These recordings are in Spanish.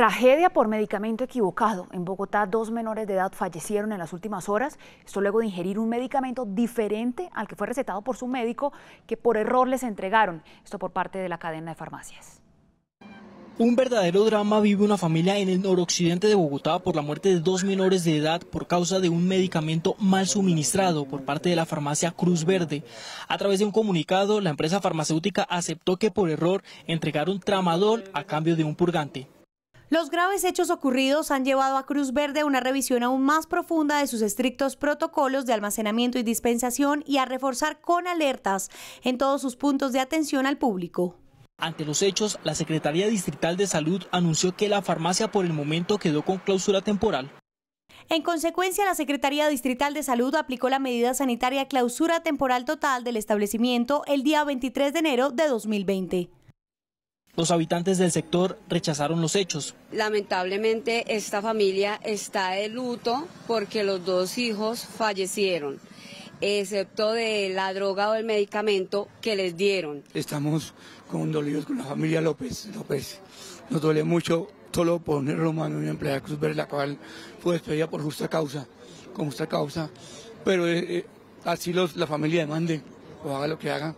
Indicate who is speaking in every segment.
Speaker 1: Tragedia por medicamento equivocado. En Bogotá, dos menores de edad fallecieron en las últimas horas, esto luego de ingerir un medicamento diferente al que fue recetado por su médico, que por error les entregaron, esto por parte de la cadena de farmacias.
Speaker 2: Un verdadero drama vive una familia en el noroccidente de Bogotá por la muerte de dos menores de edad por causa de un medicamento mal suministrado por parte de la farmacia Cruz Verde. A través de un comunicado, la empresa farmacéutica aceptó que por error entregaron tramadol a cambio de un purgante.
Speaker 3: Los graves hechos ocurridos han llevado a Cruz Verde a una revisión aún más profunda de sus estrictos protocolos de almacenamiento y dispensación y a reforzar con alertas en todos sus puntos de atención al público.
Speaker 2: Ante los hechos, la Secretaría Distrital de Salud anunció que la farmacia por el momento quedó con clausura temporal.
Speaker 3: En consecuencia, la Secretaría Distrital de Salud aplicó la medida sanitaria clausura temporal total del establecimiento el día 23 de enero de
Speaker 1: 2020.
Speaker 2: Los habitantes del sector rechazaron los hechos.
Speaker 1: Lamentablemente esta familia está de luto porque los dos hijos fallecieron, excepto de la droga o el medicamento que les dieron.
Speaker 2: Estamos con condolidos con la familia López. López. Nos duele mucho solo poner romano en una empleada Cruz Verde, la cual fue despedida por justa causa, con justa causa, pero eh, eh, así la familia demande, o haga lo que haga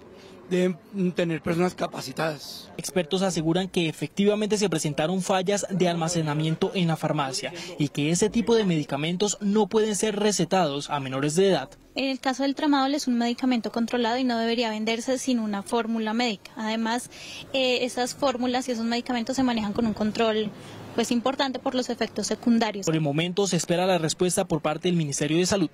Speaker 2: deben tener personas capacitadas. Expertos aseguran que efectivamente se presentaron fallas de almacenamiento en la farmacia y que ese tipo de medicamentos no pueden ser recetados a menores de edad.
Speaker 3: En el caso del tramadol es un medicamento controlado y no debería venderse sin una fórmula médica. Además, eh, esas fórmulas y esos medicamentos se manejan con un control pues importante por los efectos secundarios. Por
Speaker 2: el momento se espera la respuesta por parte del Ministerio de Salud.